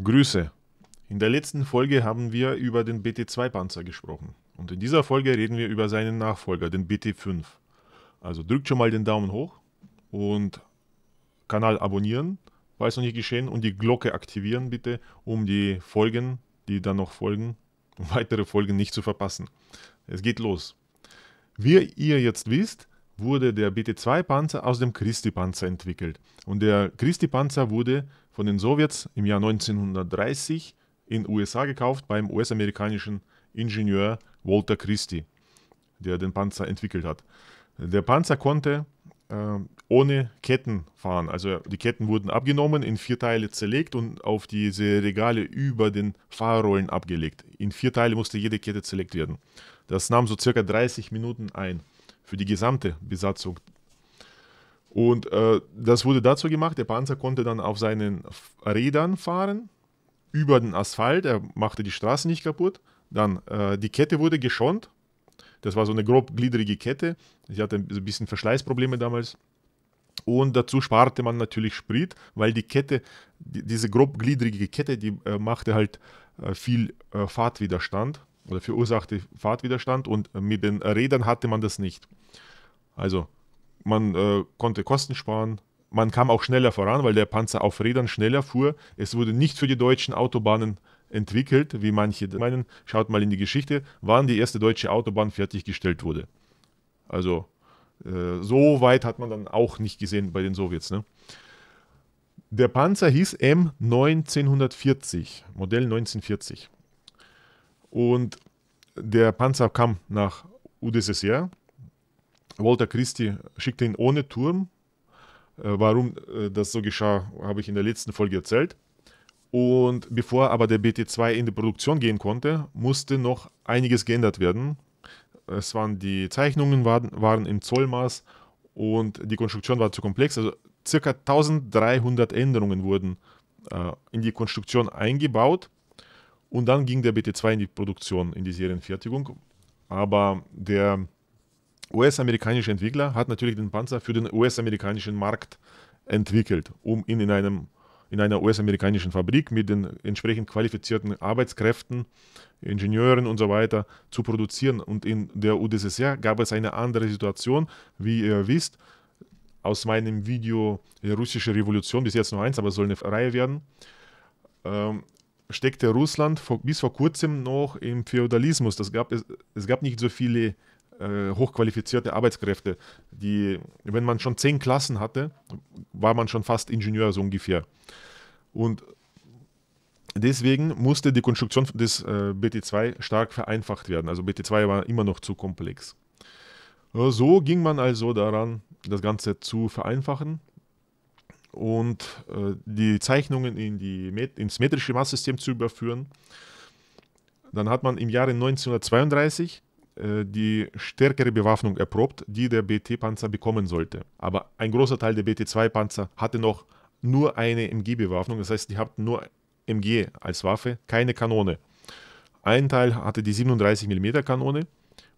Grüße. In der letzten Folge haben wir über den BT2-Panzer gesprochen. Und in dieser Folge reden wir über seinen Nachfolger, den BT5. Also drückt schon mal den Daumen hoch und Kanal abonnieren, falls noch nicht geschehen, und die Glocke aktivieren bitte, um die Folgen, die dann noch folgen, um weitere Folgen nicht zu verpassen. Es geht los. Wie ihr jetzt wisst, wurde der BT-2-Panzer aus dem Christi-Panzer entwickelt. Und der Christi-Panzer wurde von den Sowjets im Jahr 1930 in USA gekauft beim US-amerikanischen Ingenieur Walter Christie, der den Panzer entwickelt hat. Der Panzer konnte äh, ohne Ketten fahren. Also die Ketten wurden abgenommen, in vier Teile zerlegt und auf diese Regale über den Fahrrollen abgelegt. In vier Teile musste jede Kette zerlegt werden. Das nahm so circa 30 Minuten ein für die gesamte Besatzung. Und äh, das wurde dazu gemacht, der Panzer konnte dann auf seinen Rädern fahren, über den Asphalt, er machte die Straße nicht kaputt. Dann äh, die Kette wurde geschont, das war so eine grobgliedrige Kette, sie hatte ein bisschen Verschleißprobleme damals. Und dazu sparte man natürlich Sprit, weil die Kette, die, diese grobgliedrige Kette, die äh, machte halt äh, viel äh, Fahrtwiderstand oder verursachte Fahrtwiderstand und äh, mit den Rädern hatte man das nicht. Also man äh, konnte Kosten sparen, man kam auch schneller voran, weil der Panzer auf Rädern schneller fuhr. Es wurde nicht für die deutschen Autobahnen entwickelt, wie manche meinen. Schaut mal in die Geschichte, wann die erste deutsche Autobahn fertiggestellt wurde. Also äh, so weit hat man dann auch nicht gesehen bei den Sowjets. Ne? Der Panzer hieß M1940, Modell 1940. Und der Panzer kam nach UdSSR Walter Christie schickte ihn ohne Turm. Äh, warum äh, das so geschah, habe ich in der letzten Folge erzählt. Und bevor aber der BT2 in die Produktion gehen konnte, musste noch einiges geändert werden. Es waren die Zeichnungen waren, waren im Zollmaß und die Konstruktion war zu komplex. Also circa 1300 Änderungen wurden äh, in die Konstruktion eingebaut. Und dann ging der BT2 in die Produktion, in die Serienfertigung. Aber der us amerikanische Entwickler hat natürlich den Panzer für den US-amerikanischen Markt entwickelt, um ihn in, einem, in einer US-amerikanischen Fabrik mit den entsprechend qualifizierten Arbeitskräften, Ingenieuren und so weiter zu produzieren. Und in der UdSSR gab es eine andere Situation, wie ihr wisst, aus meinem Video Russische Revolution, bis jetzt nur eins, aber es soll eine Reihe werden, ähm, steckte Russland vor, bis vor kurzem noch im Feudalismus. Das gab, es, es gab nicht so viele äh, hochqualifizierte Arbeitskräfte, die, wenn man schon zehn Klassen hatte, war man schon fast Ingenieur so ungefähr. Und deswegen musste die Konstruktion des äh, BT2 stark vereinfacht werden. Also BT2 war immer noch zu komplex. Äh, so ging man also daran, das Ganze zu vereinfachen und äh, die Zeichnungen in die Met ins metrische Maßsystem zu überführen. Dann hat man im Jahre 1932 äh, die stärkere Bewaffnung erprobt, die der BT-Panzer bekommen sollte. Aber ein großer Teil der BT-2-Panzer hatte noch nur eine MG-Bewaffnung, das heißt, die hatten nur MG als Waffe, keine Kanone. Ein Teil hatte die 37 mm Kanone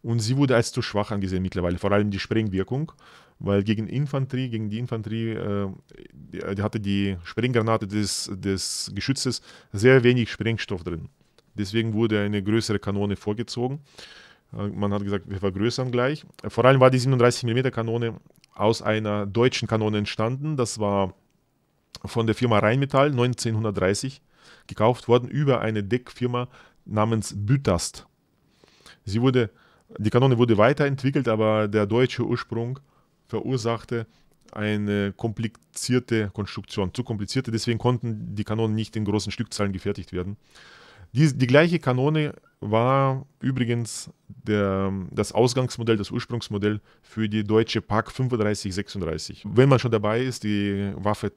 und sie wurde als zu schwach angesehen mittlerweile, vor allem die Sprengwirkung, weil gegen Infanterie, gegen die Infanterie äh, die hatte die Sprenggranate des, des Geschützes sehr wenig Sprengstoff drin. Deswegen wurde eine größere Kanone vorgezogen. Äh, man hat gesagt, wir vergrößern gleich. Vor allem war die 37mm Kanone aus einer deutschen Kanone entstanden. Das war von der Firma Rheinmetall 1930 gekauft worden über eine Deckfirma namens Bütast. Sie wurde, die Kanone wurde weiterentwickelt, aber der deutsche Ursprung verursachte eine komplizierte Konstruktion, zu komplizierte. Deswegen konnten die Kanonen nicht in großen Stückzahlen gefertigt werden. Die, die gleiche Kanone war übrigens der, das Ausgangsmodell, das Ursprungsmodell für die deutsche PAK 3536. Wenn man schon dabei ist, die Waffe,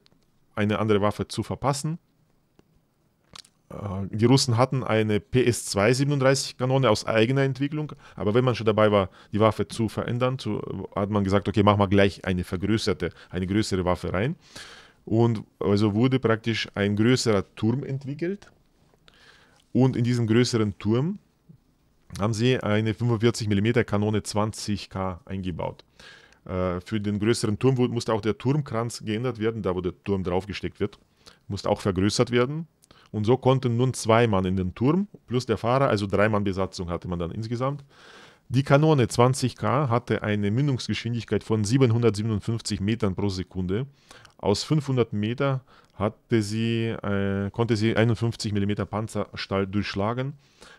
eine andere Waffe zu verpassen. Äh, die Russen hatten eine PS2-37-Kanone aus eigener Entwicklung, aber wenn man schon dabei war, die Waffe zu verändern, zu, hat man gesagt, okay, machen wir gleich eine vergrößerte, eine größere Waffe rein. Und also wurde praktisch ein größerer Turm entwickelt, und in diesem größeren Turm haben sie eine 45 mm Kanone 20K eingebaut. Äh, für den größeren Turm musste auch der Turmkranz geändert werden, da wo der Turm draufgesteckt wird, musste auch vergrößert werden. Und so konnten nun zwei Mann in den Turm plus der Fahrer, also drei Mann Besatzung hatte man dann insgesamt. Die Kanone 20K hatte eine Mündungsgeschwindigkeit von 757 Metern pro Sekunde. Aus 500 Meter hatte sie, äh, konnte sie 51 mm Panzerstall durchschlagen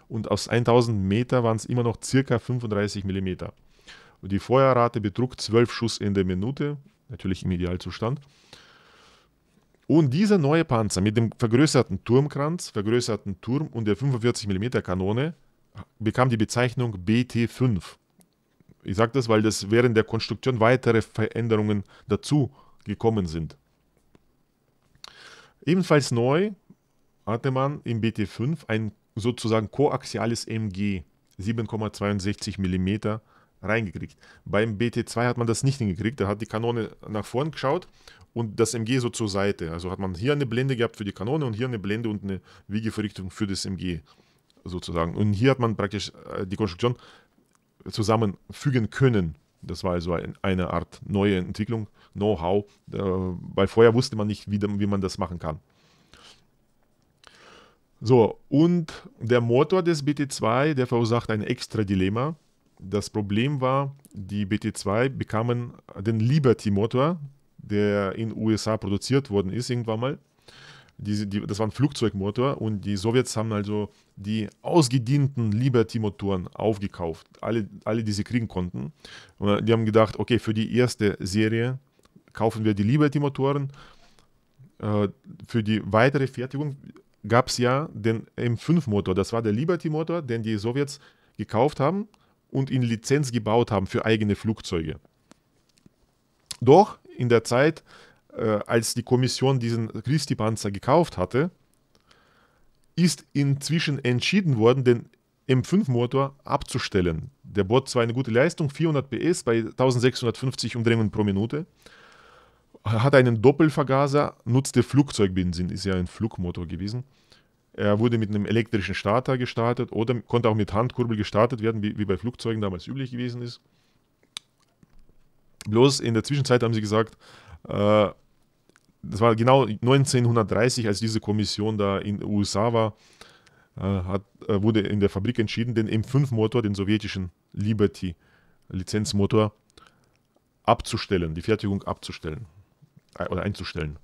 und aus 1000 Meter waren es immer noch circa 35 mm. die Feuerrate betrug 12 Schuss in der Minute, natürlich im Idealzustand. Und dieser neue Panzer mit dem vergrößerten Turmkranz, vergrößerten Turm und der 45 mm Kanone bekam die Bezeichnung BT5. Ich sage das, weil das während der Konstruktion weitere Veränderungen dazu gekommen sind. Ebenfalls neu hatte man im BT5 ein sozusagen koaxiales MG 7,62 mm reingekriegt. Beim BT2 hat man das nicht hingekriegt, da hat die Kanone nach vorn geschaut und das MG so zur Seite. Also hat man hier eine Blende gehabt für die Kanone und hier eine Blende und eine Wiegeverrichtung für das MG sozusagen. Und hier hat man praktisch äh, die Konstruktion zusammenfügen können. Das war also eine Art neue Entwicklung, Know-how, äh, weil vorher wusste man nicht, wie, man das machen kann. So, und der Motor des BT2, der verursacht ein extra Dilemma. Das Problem war, die BT2 bekamen den Liberty-Motor, der in den USA produziert worden ist, irgendwann mal. Die, die, das war ein Flugzeugmotor und die Sowjets haben also die ausgedienten Liberty-Motoren aufgekauft. Alle, alle, die sie kriegen konnten. Und die haben gedacht, okay, für die erste Serie kaufen wir die Liberty-Motoren. Äh, für die weitere Fertigung gab es ja den M5-Motor. Das war der Liberty-Motor, den die Sowjets gekauft haben und in Lizenz gebaut haben für eigene Flugzeuge. Doch in der Zeit, äh, als die Kommission diesen Christi-Panzer gekauft hatte, ist inzwischen entschieden worden, den M5-Motor abzustellen. Der bot zwar eine gute Leistung, 400 PS bei 1650 Umdrehungen pro Minute, hat einen Doppelvergaser, nutzte Flugzeugbenzin, ist ja ein Flugmotor gewesen. Er wurde mit einem elektrischen Starter gestartet oder konnte auch mit Handkurbel gestartet werden, wie, wie bei Flugzeugen damals üblich gewesen ist. Bloß in der Zwischenzeit haben sie gesagt, äh, das war genau 1930, als diese Kommission da in den USA war, äh, hat, äh, wurde in der Fabrik entschieden, den M5-Motor, den sowjetischen Liberty-Lizenzmotor, abzustellen, die Fertigung abzustellen äh, oder einzustellen.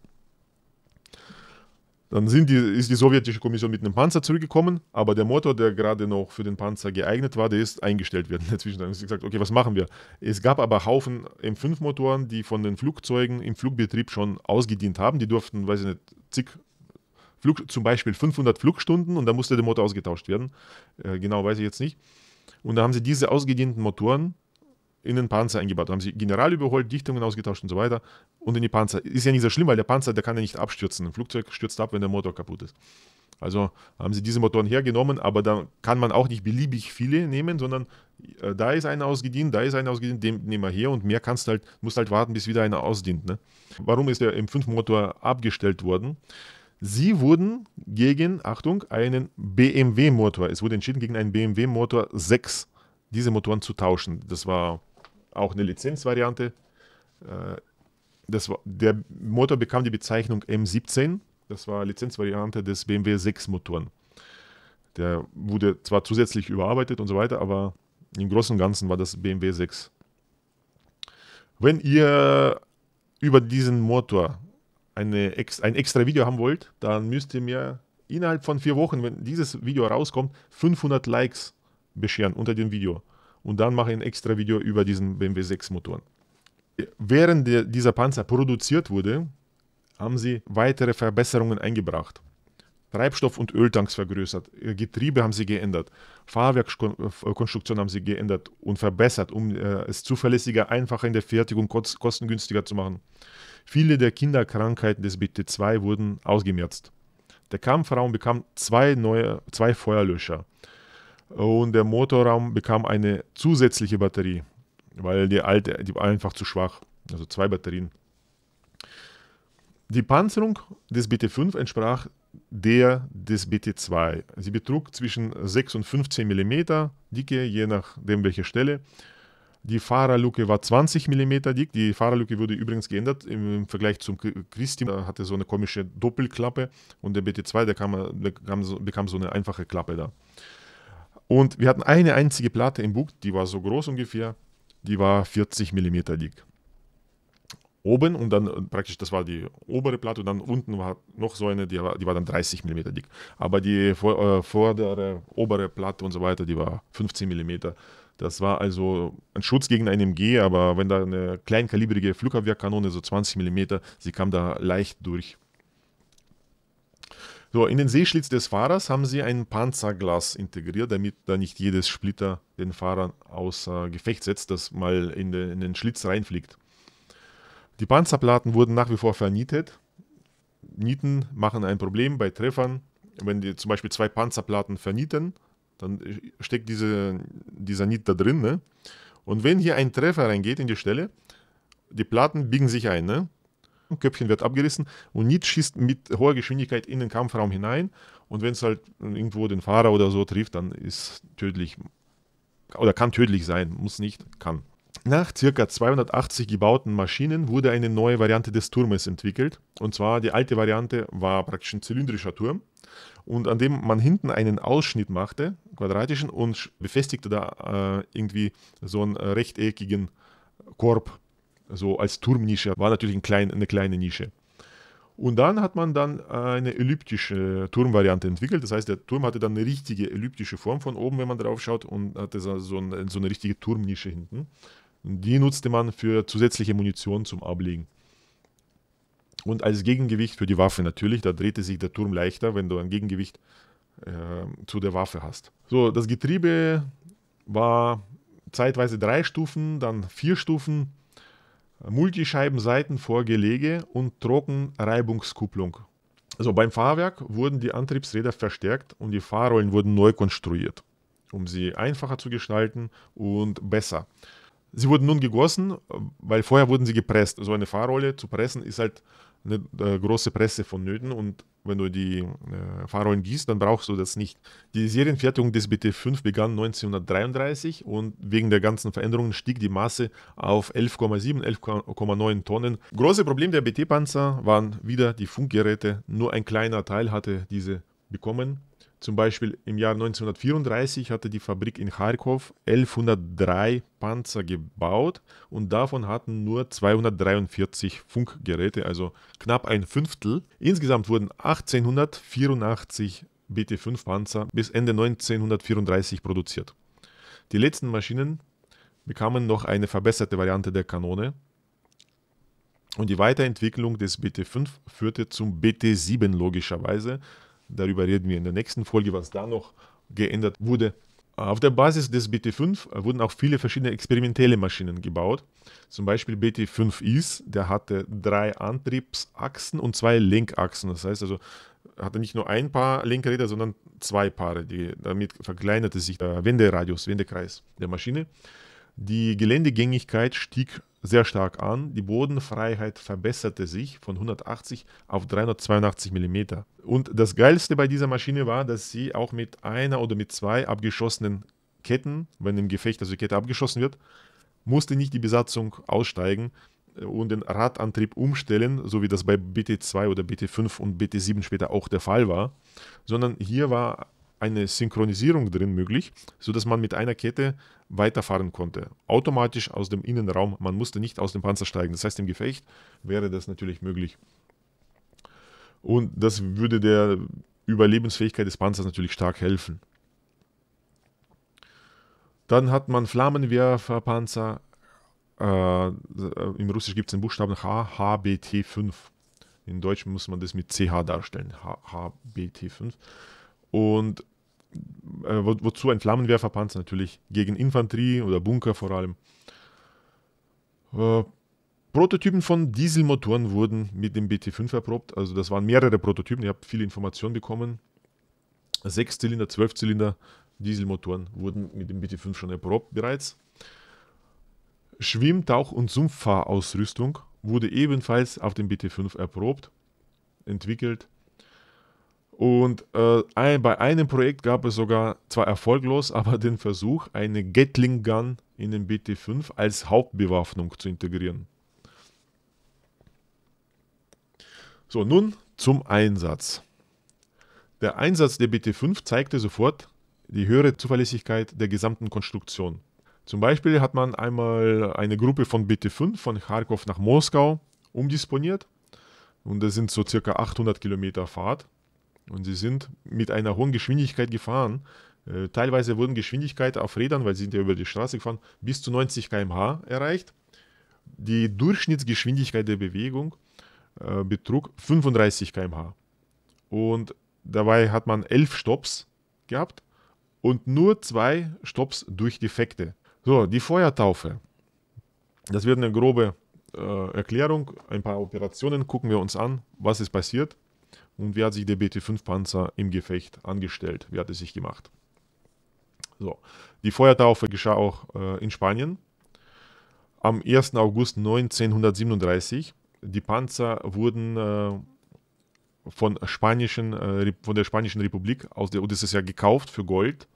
Dann sind die, ist die sowjetische Kommission mit einem Panzer zurückgekommen, aber der Motor, der gerade noch für den Panzer geeignet war, der ist eingestellt worden. Dazwischen haben sie gesagt, okay, was machen wir? Es gab aber Haufen M5-Motoren, die von den Flugzeugen im Flugbetrieb schon ausgedient haben. Die durften, weiß ich nicht, zig Flug, zum Beispiel 500 Flugstunden und da musste der Motor ausgetauscht werden. Äh, genau weiß ich jetzt nicht. Und da haben sie diese ausgedienten Motoren in den Panzer eingebaut. Da haben sie General überholt, Dichtungen ausgetauscht und so weiter und in die Panzer. Ist ja nicht so schlimm, weil der Panzer, der kann ja nicht abstürzen. Ein Flugzeug stürzt ab, wenn der Motor kaputt ist. Also haben sie diese Motoren hergenommen, aber da kann man auch nicht beliebig viele nehmen, sondern äh, da ist einer ausgedient, da ist einer ausgedient, den nehmen wir her und mehr kannst halt, musst halt warten, bis wieder einer ausdient. Ne? Warum ist der M5-Motor abgestellt worden? Sie wurden gegen, Achtung, einen BMW-Motor, es wurde entschieden, gegen einen BMW-Motor 6 diese Motoren zu tauschen. Das war auch eine Lizenzvariante. Äh, das war, der Motor bekam die Bezeichnung M17. Das war Lizenzvariante des BMW 6 Motoren. Der wurde zwar zusätzlich überarbeitet und so weiter, aber im Großen und Ganzen war das BMW 6. Wenn ihr über diesen Motor eine, ein extra Video haben wollt, dann müsst ihr mir innerhalb von vier Wochen, wenn dieses Video rauskommt, 500 Likes bescheren unter dem Video und dann mache ich ein extra Video über diesen BMW 6 Motoren. Während dieser Panzer produziert wurde, haben sie weitere Verbesserungen eingebracht. Treibstoff- und Öltanks vergrößert, äh, Getriebe haben sie geändert, Fahrwerkskonstruktion haben sie geändert und verbessert, um äh, es zuverlässiger, einfacher in der Fertigung, kostengünstiger zu machen. Viele der Kinderkrankheiten des BT2 wurden ausgemerzt. Der Kampfraum bekam zwei neue, zwei Feuerlöscher und der Motorraum bekam eine zusätzliche Batterie, weil die alte die war einfach zu schwach, also zwei Batterien. Die Panzerung des BT5 entsprach der des BT2. Sie betrug zwischen 6 und 15 mm Dicke, je nachdem welche Stelle. Die Fahrerluke war 20 mm dick. Die Fahrerluke wurde übrigens geändert im Vergleich zum Christi. Da hatte so eine komische Doppelklappe und der BT2, der, kam, der kam so, bekam so eine einfache Klappe da. Und wir hatten eine einzige Platte im Bug, die war so groß ungefähr, die war 40 mm dick. Oben und dann äh, praktisch, das war die obere Platte und dann unten war noch so eine, die war, die war dann 30 mm dick. Aber die vor, äh, vordere, obere Platte und so weiter, die war 15 mm. Das war also ein Schutz gegen ein MG, aber wenn da eine kleinkalibrige Flugabwehrkanone, so 20 mm, sie kam da leicht durch. So, in den Sehschlitz des Fahrers haben sie ein Panzerglas integriert, damit da nicht jedes Splitter den Fahrer außer Gefecht setzt, das mal in den, in den Schlitz reinfliegt. Die Panzerplatten wurden nach wie vor vernietet. Nieten machen ein Problem bei Treffern. Wenn die zum Beispiel zwei Panzerplatten vernieten, dann steckt diese, dieser Niet da drin. Ne? Und wenn hier ein Treffer reingeht in die Stelle, die Platten biegen sich ein. Ne? Köpfchen wird abgerissen und Nitz schießt mit hoher Geschwindigkeit in den Kampfraum hinein. Und wenn es halt irgendwo den Fahrer oder so trifft, dann ist tödlich oder kann tödlich sein, muss nicht, kann. Nach ca. 280 gebauten Maschinen wurde eine neue Variante des Turmes entwickelt. Und zwar die alte Variante war praktisch ein zylindrischer Turm. Und an dem man hinten einen Ausschnitt machte, quadratischen, und befestigte da äh, irgendwie so einen äh, rechteckigen Korb so als Turmnische, war natürlich ein klein, eine kleine Nische. Und dann hat man dann eine elliptische Turmvariante entwickelt. Das heißt, der Turm hatte dann eine richtige elliptische Form von oben, wenn man drauf schaut, und hatte so, eine, so eine richtige Turmnische hinten. die nutzte man für zusätzliche Munition zum Ablegen. Und als Gegengewicht für die Waffe natürlich, da drehte sich der Turm leichter, wenn du ein Gegengewicht äh, zu der Waffe hast. So, das Getriebe war zeitweise drei Stufen, dann vier Stufen Multischeibenseiten vor Gelege und Trockenreibungskupplung. Also beim Fahrwerk wurden die Antriebsräder verstärkt und die Fahrrollen wurden neu konstruiert, um sie einfacher zu gestalten und besser. Sie wurden nun gegossen, weil vorher wurden sie gepresst. So also eine Fahrrolle zu pressen ist halt eine äh, große Presse vonnöten und wenn du die äh, Fahrerin gießt, dann brauchst du das nicht. Die Serienfertigung des BT5 begann 1933 und wegen der ganzen Veränderungen stieg die Masse auf 11,7, 11,9 Tonnen. Große Problem der BT-Panzer waren wieder die Funkgeräte. Nur ein kleiner Teil hatte diese bekommen. Zum Beispiel im Jahr 1934 hatte die Fabrik in Kharkov 1103 Panzer gebaut und davon hatten nur 243 Funkgeräte, also knapp ein Fünftel. Insgesamt wurden 1884 BT-5-Panzer bis Ende 1934 produziert. Die letzten Maschinen bekamen noch eine verbesserte Variante der Kanone und die Weiterentwicklung des BT-5 führte zum BT-7 logischerweise, darüber reden wir in der nächsten Folge, was da noch geändert wurde. Auf der Basis des BT5 äh, wurden auch viele verschiedene experimentelle Maschinen gebaut. Zum Beispiel BT5is, der hatte drei Antriebsachsen und zwei Lenkachsen. Das heißt also, hatte nicht nur ein paar Lenkräder, sondern zwei Paare. Die, damit verkleinerte sich der Wenderadius, Wendekreis der Maschine. Die Geländegängigkeit stieg sehr stark an. Die Bodenfreiheit verbesserte sich von 180 auf 382 mm. Und das Geilste bei dieser Maschine war, dass sie auch mit einer oder mit zwei abgeschossenen Ketten, wenn im Gefecht also die Kette abgeschossen wird, musste nicht die Besatzung aussteigen und den Radantrieb umstellen, so wie das bei BT2 oder BT5 und BT7 später auch der Fall war, sondern hier war eine Synchronisierung drin möglich, sodass man mit einer Kette weiterfahren konnte. Automatisch aus dem Innenraum, man musste nicht aus dem Panzer steigen. Das heißt, im Gefecht wäre das natürlich möglich. Und das würde der Überlebensfähigkeit des Panzers natürlich stark helfen. Dann hat man Flammenwerferpanzer. Äh, Im Russisch gibt es den Buchstaben hhbt 5 In Deutsch muss man das mit CH darstellen, H, HBT5. Und äh, wozu ein Flammenwerferpanzer natürlich gegen Infanterie oder Bunker vor allem. Äh, Prototypen von Dieselmotoren wurden mit dem BT5 erprobt. Also das waren mehrere Prototypen. Ich habe viele Informationen bekommen. Sechszylinder, Zwölfzylinder Dieselmotoren wurden mit dem BT5 schon erprobt bereits. Schwimm-, Tauch- und Sumpffahrausrüstung wurde ebenfalls auf dem BT5 erprobt, entwickelt. Und äh, ein, bei einem Projekt gab es sogar, zwar erfolglos, aber den Versuch, eine Gatling Gun in den BT5 als Hauptbewaffnung zu integrieren. So, nun zum Einsatz. Der Einsatz der BT5 zeigte sofort die höhere Zuverlässigkeit der gesamten Konstruktion. Zum Beispiel hat man einmal eine Gruppe von BT5 von Kharkov nach Moskau umdisponiert und das sind so circa 800 Kilometer Fahrt. Und sie sind mit einer hohen Geschwindigkeit gefahren. Äh, teilweise wurden Geschwindigkeiten auf Rädern, weil sie sind ja über die Straße gefahren, bis zu 90 km/h erreicht. Die Durchschnittsgeschwindigkeit der Bewegung äh, betrug 35 km/h. Und dabei hat man elf Stops gehabt und nur zwei Stops durch Defekte. So, die Feuertaufe. Das wird eine grobe äh, Erklärung. Ein paar Operationen gucken wir uns an, was ist passiert und wie hat sich der BT-5-Panzer im Gefecht angestellt, wie hat er sich gemacht. So. Die Feuertaufe geschah auch äh, in Spanien. Am 1. August 1937. Die Panzer wurden äh, von, spanischen, äh, von der Spanischen Republik aus der UdSSR gekauft für Gold.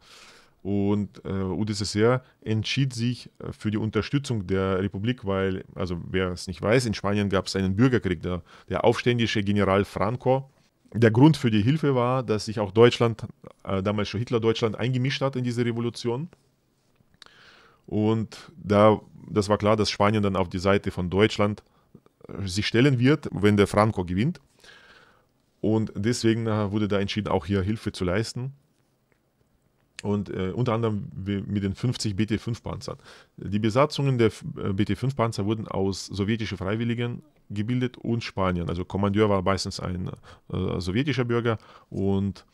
Und äh, UdSSR entschied sich äh, für die Unterstützung der Republik, weil, also wer es nicht weiß, in Spanien gab es einen Bürgerkrieg. Der, der aufständische General Franco der Grund für die Hilfe war, dass sich auch Deutschland, äh, damals schon Hitler-Deutschland, eingemischt hat in diese Revolution. Und da, das war klar, dass Spanien dann auf die Seite von Deutschland äh, sich stellen wird, wenn der Franco gewinnt. Und deswegen äh, wurde da entschieden, auch hier Hilfe zu leisten und äh, unter anderem mit den 50 BT-5-Panzern. Die Besatzungen der äh, BT-5-Panzer wurden aus sowjetischen Freiwilligen gebildet und Spaniern. Also Kommandeur war meistens ein äh, sowjetischer Bürger und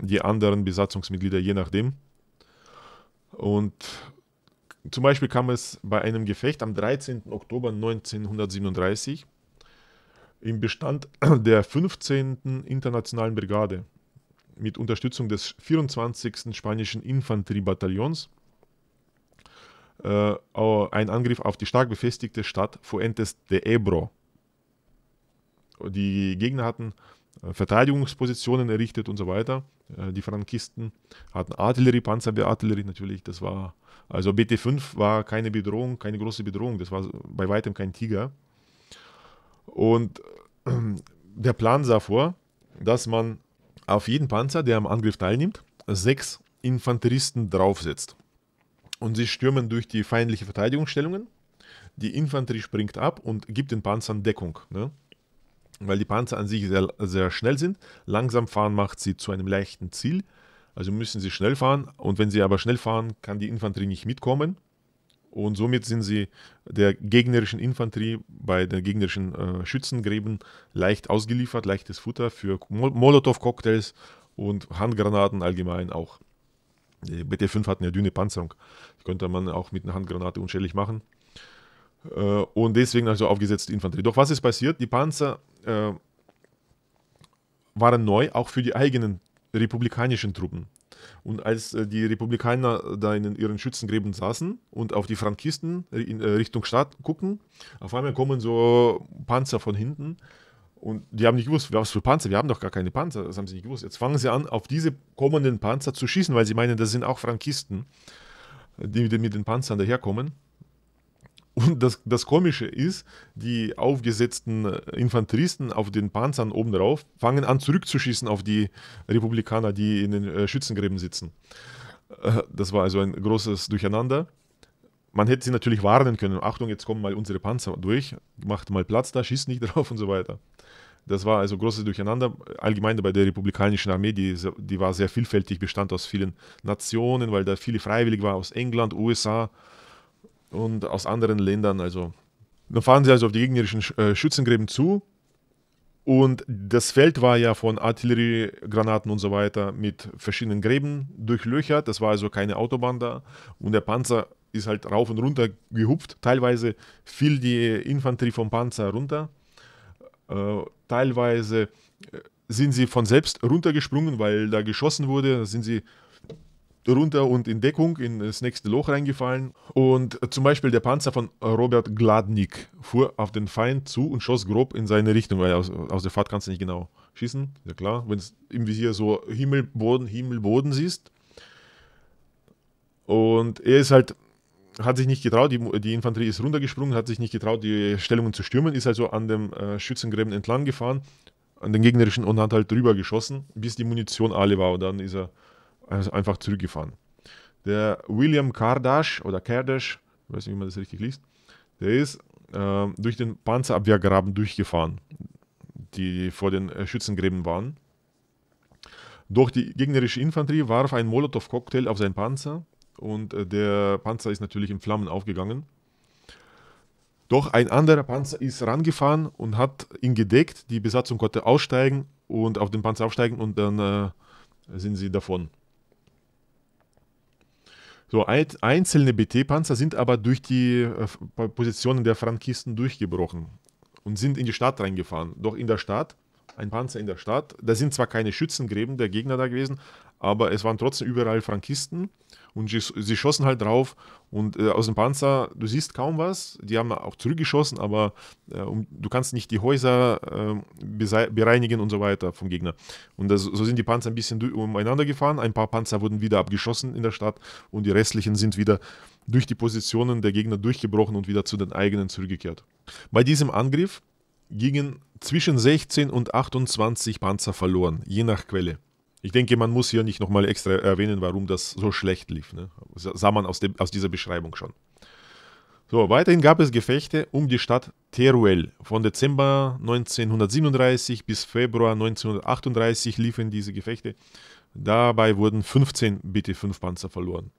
die anderen Besatzungsmitglieder je nachdem. Und zum Beispiel kam es bei einem Gefecht am 13. Oktober 1937 im Bestand der 15. Internationalen Brigade mit Unterstützung des 24. spanischen Infanteriebataillons äh, ein Angriff auf die stark befestigte Stadt Fuentes de Ebro. Die Gegner hatten äh, Verteidigungspositionen errichtet und so weiter. Äh, die Frankisten hatten Artillerie, Panzerbeartillerie natürlich. Das war also BT5 war keine Bedrohung, keine große Bedrohung. Das war bei weitem kein Tiger. Und äh, der Plan sah vor, dass man auf jeden Panzer, der am Angriff teilnimmt, sechs Infanteristen draufsetzt. Und sie stürmen durch die feindliche Verteidigungsstellungen. Die Infanterie springt ab und gibt den Panzern Deckung. Ne? Weil die Panzer an sich sehr, sehr schnell sind. Langsam fahren macht sie zu einem leichten Ziel. Also müssen sie schnell fahren. Und wenn sie aber schnell fahren, kann die Infanterie nicht mitkommen und somit sind sie der gegnerischen Infanterie bei den gegnerischen äh, Schützengräben leicht ausgeliefert, leichtes Futter für Mol Molotow-Cocktails und Handgranaten allgemein auch. Die BT-5 hatten ja dünne Panzerung, die könnte man auch mit einer Handgranate unschädlich machen. Äh, und deswegen also aufgesetzte Infanterie. Doch was ist passiert? Die Panzer äh, waren neu, auch für die eigenen republikanischen Truppen. Und als äh, die Republikaner da in ihren Schützengräben saßen und auf die Frankisten in äh, Richtung Stadt gucken, auf einmal kommen so Panzer von hinten. Und die haben nicht gewusst, was für Panzer, wir haben doch gar keine Panzer, das haben sie nicht gewusst. Jetzt fangen sie an, auf diese kommenden Panzer zu schießen, weil sie meinen, das sind auch Frankisten, die mit den Panzern daherkommen. Und das, das Komische ist, die aufgesetzten Infanteristen auf den Panzern oben drauf fangen an zurückzuschießen auf die Republikaner, die in den äh, Schützengräben sitzen. Äh, das war also ein großes Durcheinander. Man hätte sie natürlich warnen können. Achtung, jetzt kommen mal unsere Panzer durch, macht mal Platz da, schießt nicht drauf und so weiter. Das war also großes Durcheinander. Allgemein bei der republikanischen Armee, die, die war sehr vielfältig, bestand aus vielen Nationen, weil da viele freiwillig waren aus England, USA, und aus anderen Ländern. Also dann fahren sie also auf die gegnerischen äh, Schützengräben zu. Und das Feld war ja von Artilleriegranaten und so weiter mit verschiedenen Gräben durchlöchert. Das war also keine Autobahn da. Und der Panzer ist halt rauf und runter gehupft. Teilweise fiel die Infanterie vom Panzer runter. Äh, teilweise äh, sind sie von selbst runtergesprungen, weil da geschossen wurde. Da sind sie runter und in Deckung in das nächste Loch reingefallen. Und zum Beispiel der Panzer von Robert Gladnik fuhr auf den Feind zu und schoss grob in seine Richtung, weil aus, aus der Fahrt kannst du nicht genau schießen. Ja klar, wenn es im Visier so Himmelboden, Boden, siehst. Und er ist halt, hat sich nicht getraut, die, die Infanterie ist runtergesprungen, hat sich nicht getraut, die Stellungen zu stürmen, ist also an dem äh, Schützengräben entlang gefahren, an den gegnerischen und hat halt drüber geschossen, bis die Munition alle war. Und dann ist er also einfach zurückgefahren. Der William Kardash oder Kardash, ich weiß nicht, wie man das richtig liest, der ist äh, durch den Panzerabwehrgraben durchgefahren, die vor den äh, Schützengräben waren. Doch die gegnerische Infanterie warf einen Molotow-Cocktail auf seinen Panzer und äh, der Panzer ist natürlich in Flammen aufgegangen. Doch ein anderer Panzer ist rangefahren und hat ihn gedeckt. Die Besatzung konnte aussteigen und auf den Panzer aufsteigen und dann äh, sind sie davon. So, einzelne BT-Panzer sind aber durch die äh, Positionen der Frankisten durchgebrochen und sind in die Stadt reingefahren. Doch in der Stadt, ein Panzer in der Stadt, da sind zwar keine Schützengräben der Gegner da gewesen, aber es waren trotzdem überall Frankisten und sie schossen halt drauf und äh, aus dem Panzer, du siehst kaum was, die haben auch zurückgeschossen, aber äh, um, du kannst nicht die Häuser äh, bereinigen und so weiter vom Gegner. Und das, so sind die Panzer ein bisschen umeinander gefahren, ein paar Panzer wurden wieder abgeschossen in der Stadt und die restlichen sind wieder durch die Positionen der Gegner durchgebrochen und wieder zu den eigenen zurückgekehrt. Bei diesem Angriff gingen zwischen 16 und 28 Panzer verloren, je nach Quelle. Ich denke, man muss hier nicht nochmal extra erwähnen, warum das so schlecht lief. Ne? Sah man aus, dem, aus dieser Beschreibung schon. So, weiterhin gab es Gefechte um die Stadt Teruel. Von Dezember 1937 bis Februar 1938 liefen diese Gefechte. Dabei wurden 15 BT-5-Panzer verloren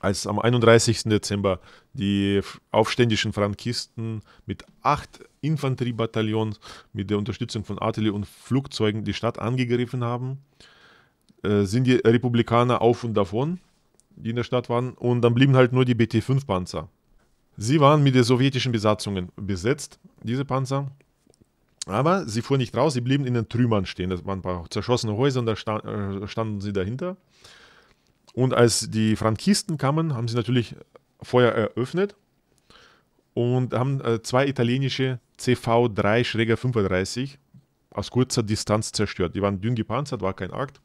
als am 31. Dezember die aufständischen Frankisten mit acht Infanteriebataillons mit der Unterstützung von Artillerie und Flugzeugen die Stadt angegriffen haben, äh, sind die Republikaner auf und davon, die in der Stadt waren, und dann blieben halt nur die BT-5-Panzer. Sie waren mit den sowjetischen Besatzungen besetzt, diese Panzer, aber sie fuhren nicht raus, sie blieben in den Trümmern stehen. Das waren ein paar zerschossene Häuser und da äh, standen sie dahinter. Und als die Frankisten kamen, haben sie natürlich Feuer eröffnet und haben äh, zwei italienische CV3 Schräger 35 aus kurzer Distanz zerstört. Die waren dünn gepanzert, war kein Akt.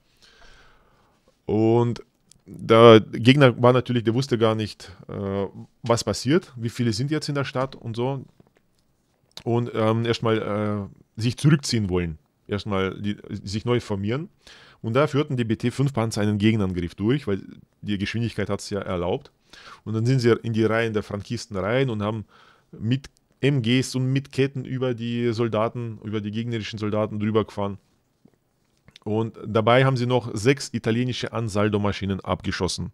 Und der Gegner war natürlich, der wusste gar nicht, äh, was passiert, wie viele sind jetzt in der Stadt und so. Und ähm, erstmal äh, sich zurückziehen wollen, erstmal sich neu formieren. Und da führten die BT-5-Panzer einen Gegenangriff durch, weil die Geschwindigkeit hat es ja erlaubt. Und dann sind sie in die Reihen der Frankisten rein und haben mit MGs und mit Ketten über die Soldaten, über die gegnerischen Soldaten drüber gefahren. Und dabei haben sie noch sechs italienische Ansaldo-Maschinen abgeschossen.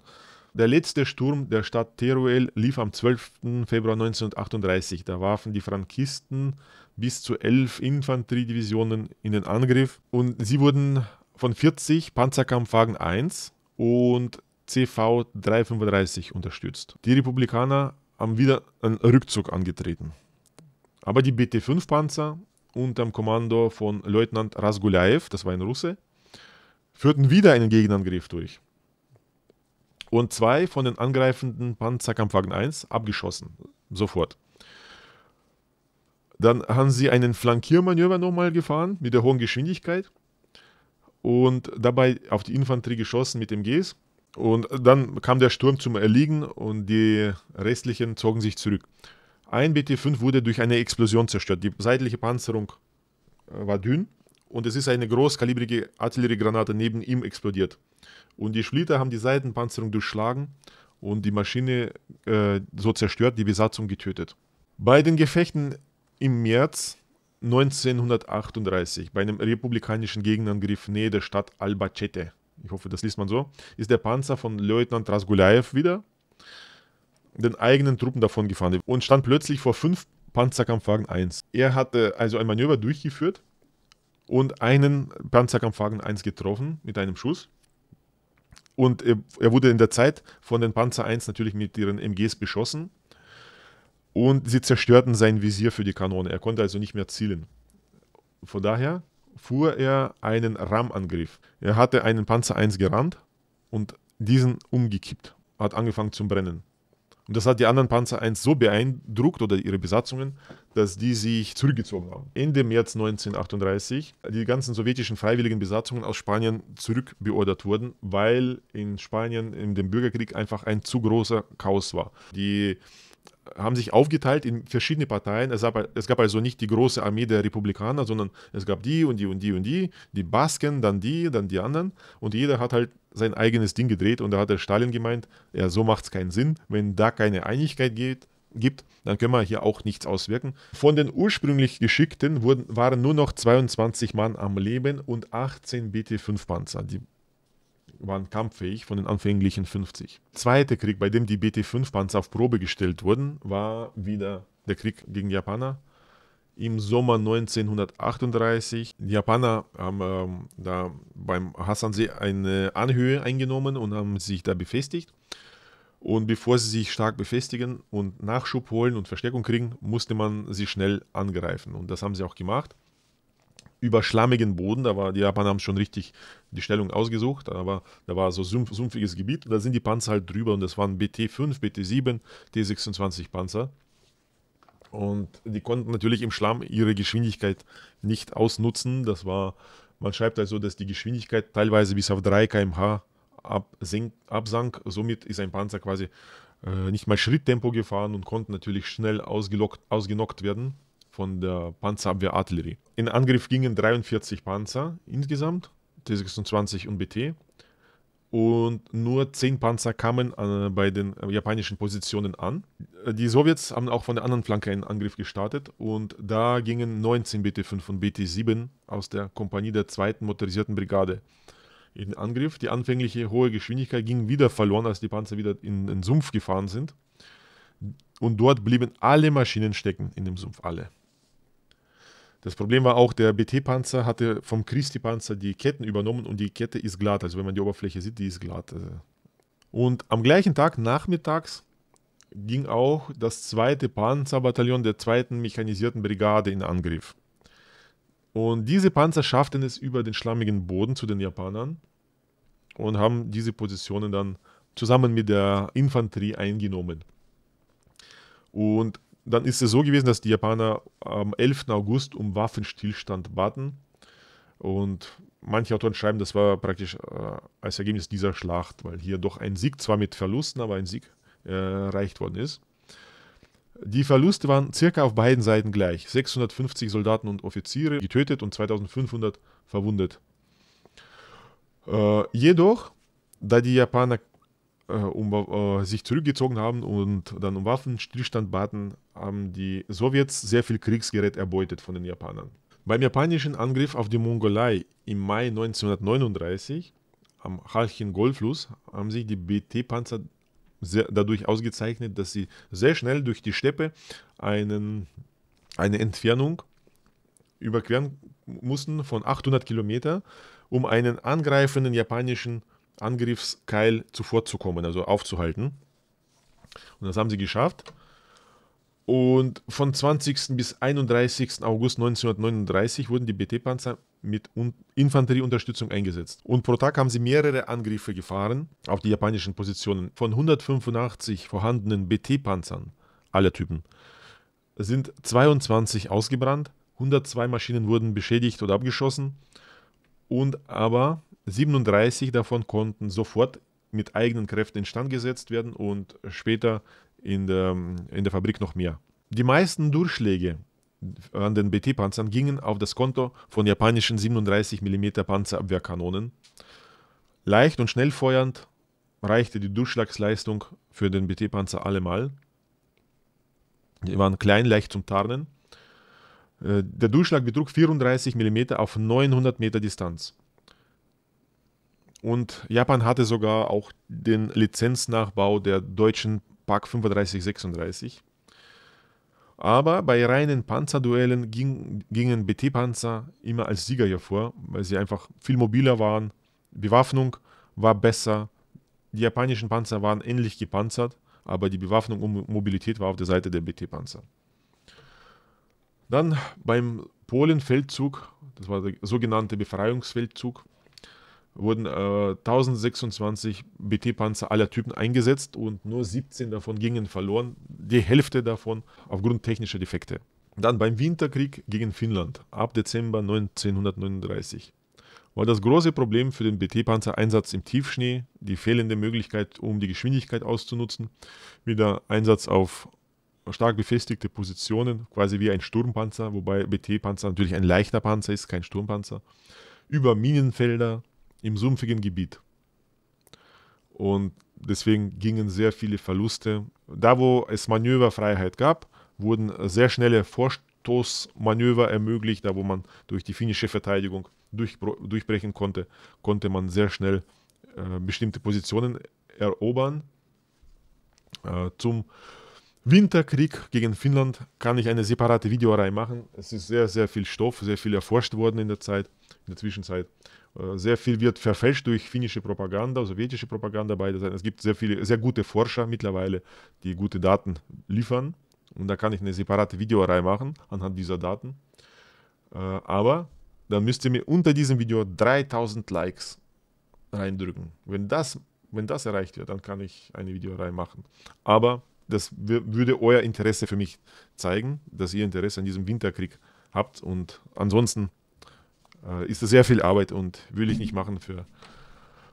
Der letzte Sturm der Stadt Teruel lief am 12. Februar 1938. Da warfen die Frankisten bis zu elf Infanteriedivisionen in den Angriff und sie wurden von 40 Panzerkampfwagen 1 und CV 335 unterstützt. Die Republikaner haben wieder einen Rückzug angetreten. Aber die BT-5-Panzer unter dem Kommando von Leutnant Rasgulaev, das war ein Russe, führten wieder einen Gegenangriff durch und zwei von den angreifenden Panzerkampfwagen 1 abgeschossen. Sofort. Dann haben sie einen Flankiermanöver nochmal gefahren mit der hohen Geschwindigkeit und dabei auf die Infanterie geschossen mit dem MGs. Und dann kam der Sturm zum Erliegen und die restlichen zogen sich zurück. Ein BT-5 wurde durch eine Explosion zerstört. Die seitliche Panzerung äh, war dünn und es ist eine großkalibrige Artilleriegranate neben ihm explodiert. Und die Splitter haben die Seitenpanzerung durchschlagen und die Maschine äh, so zerstört, die Besatzung getötet. Bei den Gefechten im März 1938 bei einem republikanischen Gegenangriff nähe der Stadt Albacete, ich hoffe, das liest man so, ist der Panzer von Leutnant Rasgulaev wieder den eigenen Truppen davongefahren und stand plötzlich vor fünf Panzerkampfwagen 1. Er hatte also ein Manöver durchgeführt und einen Panzerkampfwagen 1 getroffen mit einem Schuss. Und er, er wurde in der Zeit von den Panzer 1 natürlich mit ihren MGs beschossen und sie zerstörten sein Visier für die Kanone. Er konnte also nicht mehr zielen. Von daher fuhr er einen Rammangriff. Er hatte einen Panzer 1 gerannt und diesen umgekippt, hat angefangen zu brennen. Und das hat die anderen Panzer 1 so beeindruckt oder ihre Besatzungen, dass die sich zurückgezogen haben. Ende März 1938 die ganzen sowjetischen freiwilligen Besatzungen aus Spanien zurückbeordert wurden, weil in Spanien in dem Bürgerkrieg einfach ein zu großer Chaos war. Die haben sich aufgeteilt in verschiedene Parteien. Es gab, es gab also nicht die große Armee der Republikaner, sondern es gab die und die und die und die, die Basken, dann die, dann die anderen. Und jeder hat halt sein eigenes Ding gedreht und da hat der Stalin gemeint, ja, so macht es keinen Sinn, wenn da keine Einigkeit geht, gibt, dann können wir hier auch nichts auswirken. Von den ursprünglich Geschickten wurden, waren nur noch 22 Mann am Leben und 18 BT-5-Panzer. Die waren kampffähig von den anfänglichen 50. Zweiter Krieg, bei dem die BT-5-Panzer auf Probe gestellt wurden, war wieder der Krieg gegen die Japaner. Im Sommer 1938, die Japaner haben ähm, da beim Hassansee eine Anhöhe eingenommen und haben sich da befestigt. Und bevor sie sich stark befestigen und Nachschub holen und Verstärkung kriegen, musste man sie schnell angreifen. Und das haben sie auch gemacht über schlammigen Boden. Da war, die Japaner haben schon richtig die Stellung ausgesucht, aber da war so sumpf, sumpfiges Gebiet da sind die Panzer halt drüber und das waren BT-5, BT-7, T-26 Panzer. Und die konnten natürlich im Schlamm ihre Geschwindigkeit nicht ausnutzen. Das war, man schreibt also, dass die Geschwindigkeit teilweise bis auf 3 km/h absank. Somit ist ein Panzer quasi äh, nicht mal Schritttempo gefahren und konnte natürlich schnell ausgelockt, ausgenockt werden von der Panzerabwehrartillerie. In Angriff gingen 43 Panzer insgesamt, T-26 und BT. Und nur 10 Panzer kamen äh, bei den äh, japanischen Positionen an. Äh, die Sowjets haben auch von der anderen Flanke einen Angriff gestartet und da gingen 19 BT-5 und BT-7 aus der Kompanie der 2. Motorisierten Brigade in den Angriff. Die anfängliche hohe Geschwindigkeit ging wieder verloren, als die Panzer wieder in den Sumpf gefahren sind. Und dort blieben alle Maschinen stecken in dem Sumpf, alle. Das Problem war auch, der BT-Panzer hatte vom Christi-Panzer die Ketten übernommen und die Kette ist glatt. Also wenn man die Oberfläche sieht, die ist glatt. Also. Und am gleichen Tag nachmittags ging auch das zweite Panzerbataillon der zweiten mechanisierten Brigade in Angriff. Und diese Panzer schafften es über den schlammigen Boden zu den Japanern und haben diese Positionen dann zusammen mit der Infanterie eingenommen. Und dann ist es so gewesen, dass die Japaner am 11. August um Waffenstillstand baten. Und manche Autoren schreiben, das war praktisch äh, als Ergebnis dieser Schlacht, weil hier doch ein Sieg, zwar mit Verlusten, aber ein Sieg äh, erreicht worden ist. Die Verluste waren circa auf beiden Seiten gleich. 650 Soldaten und Offiziere getötet und 2500 verwundet. Äh, jedoch, da die Japaner äh, um, äh, sich zurückgezogen haben und dann um Waffenstillstand baten, haben die Sowjets sehr viel Kriegsgerät erbeutet von den Japanern. Beim japanischen Angriff auf die Mongolei im Mai 1939 am Halchin-Golfluss haben sich die BT-Panzer dadurch ausgezeichnet, dass sie sehr schnell durch die Steppe einen, eine Entfernung überqueren mussten von 800 Kilometer, um einen angreifenden japanischen Angriffskeil zuvorzukommen, also aufzuhalten. Und das haben sie geschafft. Und von 20. bis 31. August 1939 wurden die BT-Panzer mit Infanterieunterstützung eingesetzt. Und pro Tag haben sie mehrere Angriffe gefahren auf die japanischen Positionen. Von 185 vorhandenen BT-Panzern aller Typen sind 22 ausgebrannt, 102 Maschinen wurden beschädigt oder abgeschossen und aber 37 davon konnten sofort mit eigenen Kräften instand gesetzt werden und später in der, in der Fabrik noch mehr. Die meisten Durchschläge an den BT-Panzern gingen auf das Konto von japanischen 37 mm Panzerabwehrkanonen. Leicht und schnell feuernd reichte die Durchschlagsleistung für den BT-Panzer allemal. Die waren klein, leicht zum Tarnen. Äh, der Durchschlag betrug 34 mm auf 900 Meter Distanz. Und Japan hatte sogar auch den Lizenznachbau der deutschen Pak 3536. Aber bei reinen Panzerduellen ging, gingen BT-Panzer immer als Sieger hervor, weil sie einfach viel mobiler waren. Bewaffnung war besser. Die japanischen Panzer waren ähnlich gepanzert, aber die Bewaffnung und Mobilität war auf der Seite der BT-Panzer. Dann beim Polenfeldzug, das war der sogenannte Befreiungsfeldzug, wurden äh, 1026 BT-Panzer aller Typen eingesetzt und nur 17 davon gingen verloren, die Hälfte davon aufgrund technischer Defekte. Dann beim Winterkrieg gegen Finnland ab Dezember 1939 war das große Problem für den BT-Panzer-Einsatz im Tiefschnee die fehlende Möglichkeit, um die Geschwindigkeit auszunutzen, wieder Einsatz auf stark befestigte Positionen, quasi wie ein Sturmpanzer, wobei BT-Panzer natürlich ein leichter Panzer ist, kein Sturmpanzer, über Minenfelder, im sumpfigen Gebiet. Und deswegen gingen sehr viele Verluste. Da, wo es Manöverfreiheit gab, wurden sehr schnelle Vorstoßmanöver ermöglicht. Da, wo man durch die finnische Verteidigung durchbrechen konnte, konnte man sehr schnell äh, bestimmte Positionen erobern. Äh, zum Winterkrieg gegen Finnland kann ich eine separate Videoreihe machen. Es ist sehr, sehr viel Stoff, sehr viel erforscht worden in der Zeit, in der Zwischenzeit. Äh, sehr viel wird verfälscht durch finnische Propaganda, sowjetische Propaganda beider Seiten. Es gibt sehr viele, sehr gute Forscher mittlerweile, die gute Daten liefern. Und da kann ich eine separate Videoreihe machen anhand dieser Daten. Äh, aber dann müsst ihr mir unter diesem Video 3000 Likes reindrücken. Wenn das, wenn das erreicht wird, dann kann ich eine Videoreihe machen. Aber das würde euer Interesse für mich zeigen, dass ihr Interesse an diesem Winterkrieg habt. Und ansonsten äh, ist das sehr viel Arbeit und will ich nicht machen, für,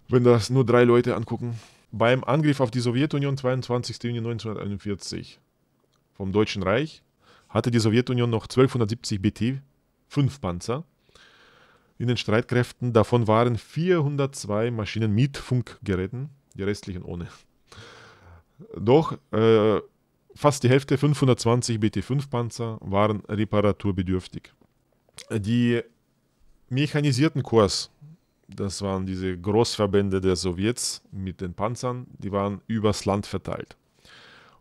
wenn das nur drei Leute angucken. Beim Angriff auf die Sowjetunion 22. Juni 1941 vom Deutschen Reich hatte die Sowjetunion noch 1270 BT, 5 Panzer in den Streitkräften. Davon waren 402 Maschinen mit Funkgeräten, die restlichen ohne. Doch äh, fast die Hälfte, 520 BT-5 Panzer, waren reparaturbedürftig. Die mechanisierten Kurs. Das waren diese Großverbände der Sowjets mit den Panzern, die waren übers Land verteilt.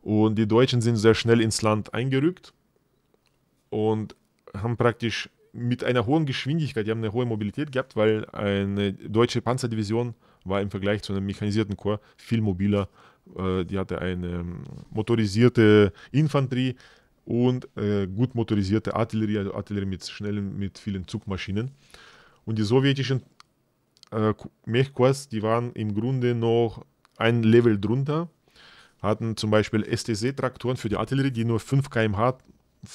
Und die Deutschen sind sehr schnell ins Land eingerückt und haben praktisch mit einer hohen Geschwindigkeit, die haben eine hohe Mobilität gehabt, weil eine deutsche Panzerdivision war im Vergleich zu einem mechanisierten Korps viel mobiler. Äh, die hatte eine ähm, motorisierte Infanterie, und äh, gut motorisierte Artillerie, also Artillerie mit schnellen, mit vielen Zugmaschinen. Und die sowjetischen äh, Mechkorps, die waren im Grunde noch ein Level drunter, hatten zum Beispiel STC-Traktoren für die Artillerie, die nur 5 km/h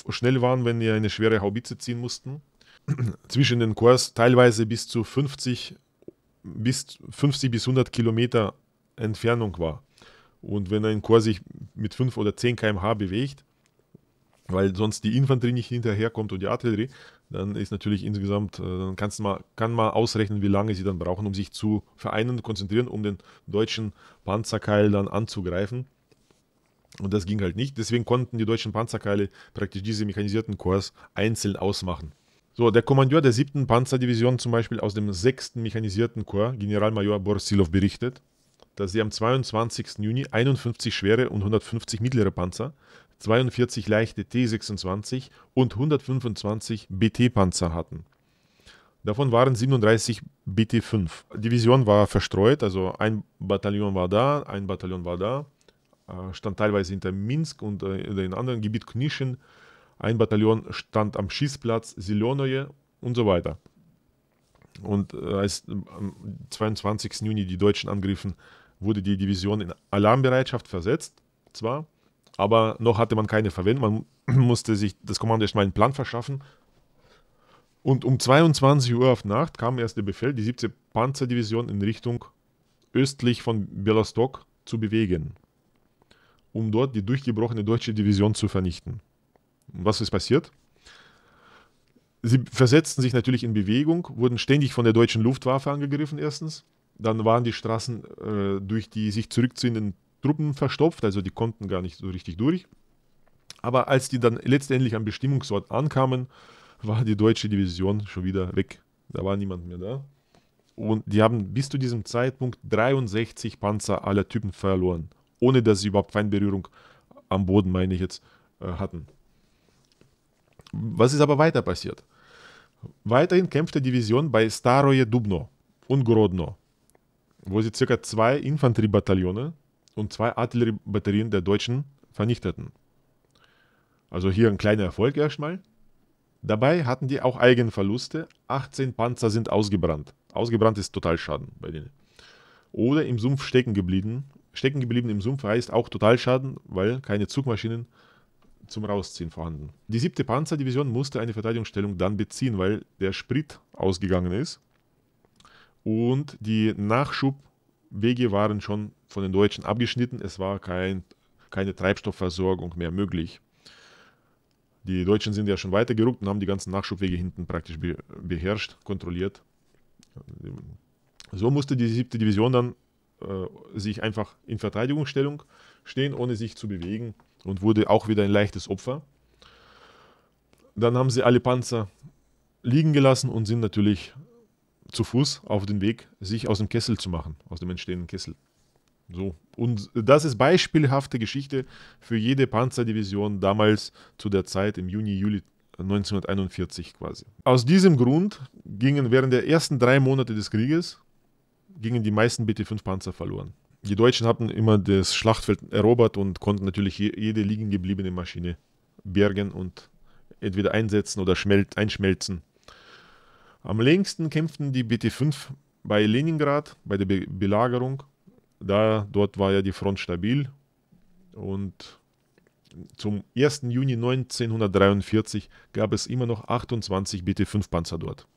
schnell waren, wenn die eine schwere Haubitze ziehen mussten. Zwischen den Kors teilweise bis zu 50 bis, 50 bis 100 Kilometer Entfernung war. Und wenn ein Korps sich mit 5 oder 10 km/h bewegt, weil sonst die Infanterie nicht hinterherkommt und die Artillerie, dann ist natürlich insgesamt, äh, dann kannst mal, kann man ausrechnen, wie lange sie dann brauchen, um sich zu vereinen, konzentrieren, um den deutschen Panzerkeil dann anzugreifen. Und das ging halt nicht. Deswegen konnten die deutschen Panzerkeile praktisch diese mechanisierten Korps einzeln ausmachen. So, der Kommandeur der 7. Panzerdivision zum Beispiel aus dem 6. Mechanisierten Korps, Generalmajor Borsilov, berichtet, dass sie am 22. Juni 51 schwere und 150 mittlere Panzer 42 leichte T-26 und 125 BT-Panzer hatten. Davon waren 37 BT-5. Die Division war verstreut, also ein Bataillon war da, ein Bataillon war da, äh, stand teilweise hinter Minsk und äh, in einem anderen Gebiet Knischen, ein Bataillon stand am Schießplatz Silonoje und so weiter. Und äh, als ähm, am 22. Juni die Deutschen angriffen, wurde die Division in Alarmbereitschaft versetzt, zwar, aber noch hatte man keine Verwendung. Man musste sich das Kommando erstmal einen Plan verschaffen. Und um 22 Uhr auf Nacht kam erst der Befehl, die 17. Panzerdivision in Richtung östlich von Belostok zu bewegen, um dort die durchgebrochene deutsche Division zu vernichten. Was ist passiert? Sie versetzten sich natürlich in Bewegung, wurden ständig von der deutschen Luftwaffe angegriffen erstens. Dann waren die Straßen äh, durch die sich zurückziehenden Truppen verstopft, also die konnten gar nicht so richtig durch. Aber als die dann letztendlich am Bestimmungsort ankamen, war die deutsche Division schon wieder weg. Da war niemand mehr da. Und die haben bis zu diesem Zeitpunkt 63 Panzer aller Typen verloren, ohne dass sie überhaupt Feindberührung am Boden, meine ich jetzt, äh, hatten. Was ist aber weiter passiert? Weiterhin kämpfte die Division bei Staroje Dubno und Grodno, wo sie ca. zwei Infanteriebataillone und zwei Artilleriebatterien der Deutschen vernichteten. Also hier ein kleiner Erfolg erstmal. Dabei hatten die auch Eigenverluste. 18 Panzer sind ausgebrannt. Ausgebrannt ist Totalschaden bei denen. Oder im Sumpf stecken geblieben. Stecken geblieben im Sumpf heißt auch Totalschaden, weil keine Zugmaschinen zum Rausziehen vorhanden. Die 7. Panzerdivision musste eine Verteidigungsstellung dann beziehen, weil der Sprit ausgegangen ist und die Nachschub Wege waren schon von den Deutschen abgeschnitten. Es war kein, keine Treibstoffversorgung mehr möglich. Die Deutschen sind ja schon weitergerückt und haben die ganzen Nachschubwege hinten praktisch be beherrscht, kontrolliert. So musste die siebte Division dann äh, sich einfach in Verteidigungsstellung stehen, ohne sich zu bewegen und wurde auch wieder ein leichtes Opfer. Dann haben sie alle Panzer liegen gelassen und sind natürlich zu Fuß auf den Weg, sich aus dem Kessel zu machen, aus dem entstehenden Kessel. So. Und das ist beispielhafte Geschichte für jede Panzerdivision damals zu der Zeit im Juni, Juli 1941 quasi. Aus diesem Grund gingen während der ersten drei Monate des Krieges gingen die meisten BT-5-Panzer verloren. Die Deutschen hatten immer das Schlachtfeld erobert und konnten natürlich jede liegen gebliebene Maschine bergen und entweder einsetzen oder einschmelzen am längsten kämpften die BT-5 bei Leningrad, bei der Be Belagerung. Da, dort war ja die Front stabil und zum 1. Juni 1943 gab es immer noch 28 BT-5-Panzer dort.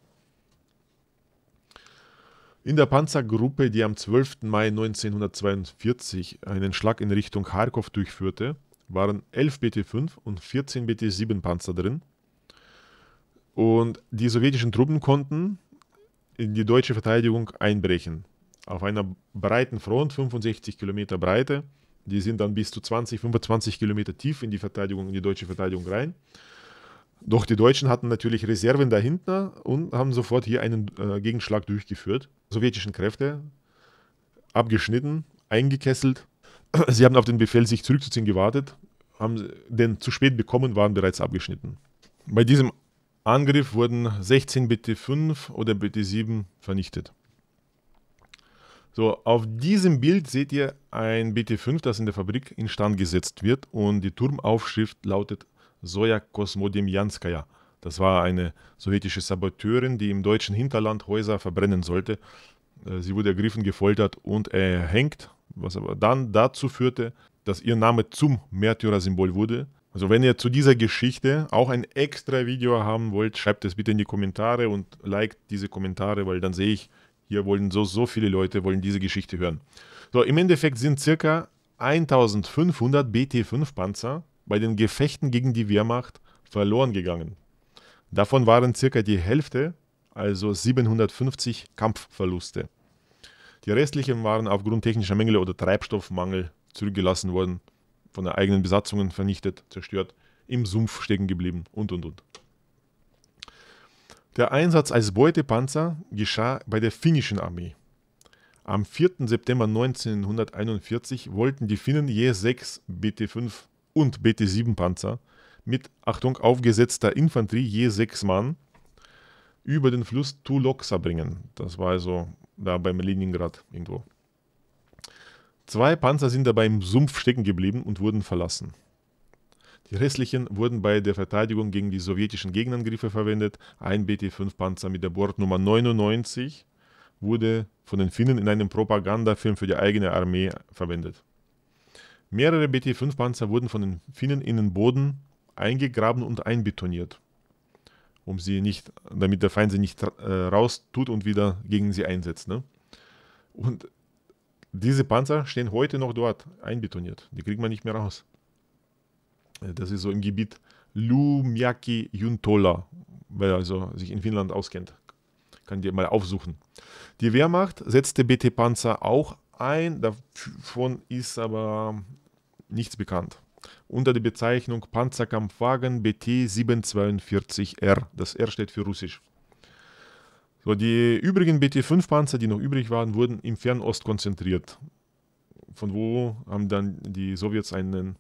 In der Panzergruppe, die am 12. Mai 1942 einen Schlag in Richtung Kharkov durchführte, waren 11 BT-5 und 14 BT-7-Panzer drin. Und die sowjetischen Truppen konnten in die deutsche Verteidigung einbrechen. Auf einer breiten Front, 65 Kilometer Breite, die sind dann bis zu 20, 25 Kilometer tief in die Verteidigung, in die deutsche Verteidigung rein. Doch die Deutschen hatten natürlich Reserven dahinter und haben sofort hier einen äh, Gegenschlag durchgeführt. Sowjetischen Kräfte abgeschnitten, eingekesselt. Sie haben auf den Befehl, sich zurückzuziehen, gewartet, haben den zu spät bekommen, waren bereits abgeschnitten. Bei diesem Angriff wurden 16 BT5 oder BT7 vernichtet. So, auf diesem Bild seht ihr ein BT5, das in der Fabrik instand gesetzt wird und die Turmaufschrift lautet Soja Kosmodemjanskaya. Das war eine sowjetische Saboteurin, die im deutschen Hinterland Häuser verbrennen sollte. Äh, sie wurde ergriffen, gefoltert und erhängt, was aber dann dazu führte, dass ihr Name zum Märtyrersymbol wurde also wenn ihr zu dieser Geschichte auch ein extra Video haben wollt, schreibt es bitte in die Kommentare und liked diese Kommentare, weil dann sehe ich, hier wollen so, so viele Leute wollen diese Geschichte hören. So, im Endeffekt sind circa 1500 BT-5-Panzer bei den Gefechten gegen die Wehrmacht verloren gegangen. Davon waren circa die Hälfte, also 750 Kampfverluste. Die restlichen waren aufgrund technischer Mängel oder Treibstoffmangel zurückgelassen worden von der eigenen Besatzung vernichtet, zerstört, im Sumpf stecken geblieben und und und. Der Einsatz als Beutepanzer geschah bei der finnischen Armee. Am 4. September 1941 wollten die Finnen je sechs BT-5 und BT-7-Panzer mit, Achtung, aufgesetzter Infanterie je sechs Mann über den Fluss Tuloksa bringen. Das war also da beim Leningrad irgendwo. Zwei Panzer sind dabei im Sumpf stecken geblieben und wurden verlassen. Die restlichen wurden bei der Verteidigung gegen die sowjetischen Gegenangriffe verwendet. Ein BT-5-Panzer mit der Bordnummer 99 wurde von den Finnen in einem Propagandafilm für die eigene Armee verwendet. Mehrere BT-5-Panzer wurden von den Finnen in den Boden eingegraben und einbetoniert, um sie nicht, damit der Feind sie nicht äh, raus und wieder gegen sie einsetzt. Ne? Und diese Panzer stehen heute noch dort einbetoniert. Die kriegt man nicht mehr raus. Äh, das ist so im Gebiet Lumiaki Juntola. Wer also sich in Finnland auskennt, kann die mal aufsuchen. Die Wehrmacht setzte BT-Panzer auch ein, davon ist aber nichts bekannt. Unter der Bezeichnung Panzerkampfwagen BT 742R. Das R steht für Russisch. So, die übrigen BT-5-Panzer, die noch übrig waren, wurden im Fernost konzentriert. Von wo haben dann die Sowjets einen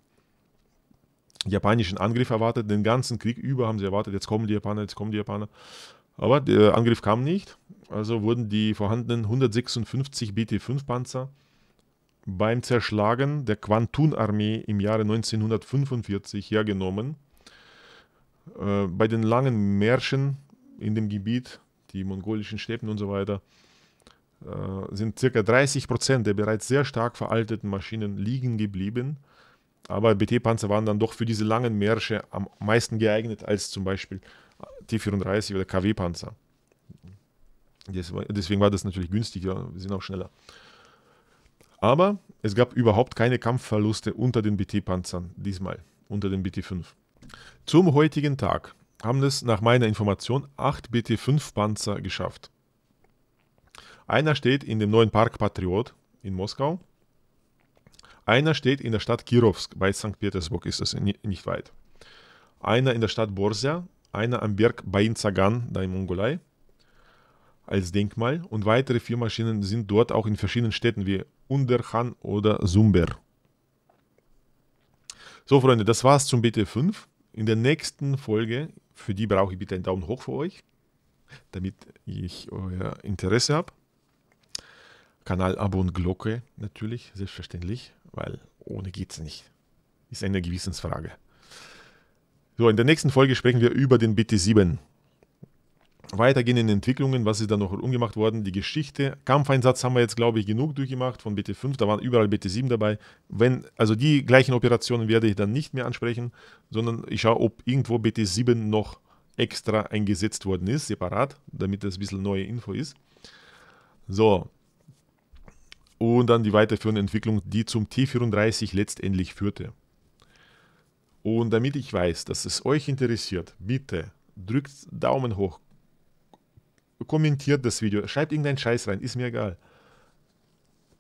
japanischen Angriff erwartet. Den ganzen Krieg über haben sie erwartet, jetzt kommen die Japaner, jetzt kommen die Japaner. Aber der Angriff kam nicht. Also wurden die vorhandenen 156 BT-5-Panzer beim Zerschlagen der Kwantun-Armee im Jahre 1945 hergenommen. Äh, bei den langen Märschen in dem Gebiet die mongolischen Steppen und so weiter, äh, sind circa 30% Prozent der bereits sehr stark veralteten Maschinen liegen geblieben. Aber BT-Panzer waren dann doch für diese langen Märsche am meisten geeignet als zum Beispiel T-34 oder KW-Panzer. Deswegen war das natürlich günstiger, wir sind auch schneller. Aber es gab überhaupt keine Kampfverluste unter den BT-Panzern diesmal, unter den BT-5. Zum heutigen Tag haben es nach meiner Information acht BT-5-Panzer geschafft. Einer steht in dem neuen Park Patriot in Moskau. Einer steht in der Stadt Kirovsk, bei St. Petersburg ist das nicht weit. Einer in der Stadt Borsia, einer am Berg Bainzagan, da in Mongolei, als Denkmal. Und weitere vier Maschinen sind dort auch in verschiedenen Städten wie Underhan oder Sumber. So, Freunde, das war's zum BT5. In der nächsten Folge für die brauche ich bitte einen Daumen hoch für euch, damit ich euer Interesse habe. Kanal, Abo und Glocke natürlich, selbstverständlich, weil ohne geht es nicht. Ist eine Gewissensfrage. So, in der nächsten Folge sprechen wir über den BT7 weitergehenden Entwicklungen, was ist da noch umgemacht worden, die Geschichte. Kampfeinsatz haben wir jetzt, glaube ich, genug durchgemacht von BT5, da waren überall BT7 dabei. Wenn, also die gleichen Operationen werde ich dann nicht mehr ansprechen, sondern ich schaue, ob irgendwo BT7 noch extra eingesetzt worden ist, separat, damit das ein bisschen neue Info ist. So. Und dann die weiterführende Entwicklung, die zum T34 letztendlich führte. Und damit ich weiß, dass es euch interessiert, bitte drückt Daumen hoch, kommentiert das Video, schreibt irgendeinen Scheiß rein, ist mir egal.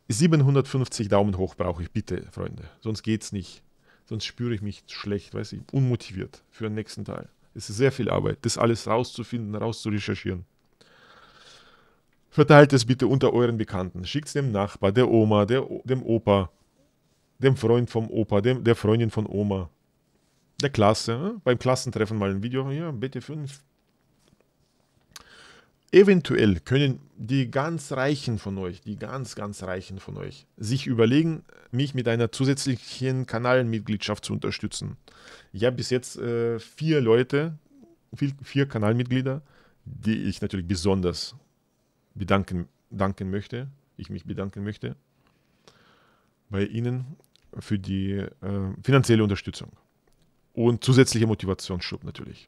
750 Daumen hoch brauche ich, bitte, Freunde. Sonst geht's nicht. Sonst spüre ich mich schlecht, weiß ich, unmotiviert für den nächsten Teil. Es ist sehr viel Arbeit, das alles rauszufinden, rauszurecherchieren. Verteilt es bitte unter euren Bekannten. Schickt es dem Nachbar, der Oma, der, dem Opa, dem Freund vom Opa, dem, der Freundin von Oma, der Klasse. Ne? Beim Klassentreffen mal ein Video. Ja, bitte 5 Eventuell können die ganz Reichen von euch, die ganz, ganz Reichen von euch, sich überlegen, mich mit einer zusätzlichen Kanalmitgliedschaft zu unterstützen. Ich habe bis jetzt äh, vier Leute, vier, vier Kanalmitglieder, die ich natürlich besonders bedanken danken möchte. Ich mich bedanken möchte bei Ihnen für die äh, finanzielle Unterstützung und zusätzliche Motivationsschub natürlich.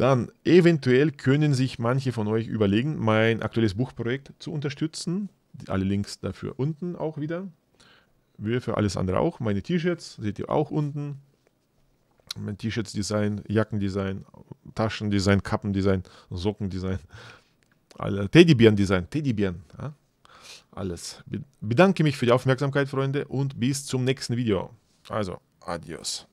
Dann eventuell können sich manche von euch überlegen, mein aktuelles Buchprojekt zu unterstützen. Alle Links dafür unten auch wieder. Wie für alles andere auch. Meine T-Shirts seht ihr auch unten. Mein T-Shirts-Design, Jackendesign, Taschendesign, Kappendesign, Sockendesign, Teddybären-Design, Teddybären. Ja? Alles. Bedanke mich für die Aufmerksamkeit, Freunde, und bis zum nächsten Video. Also, adios.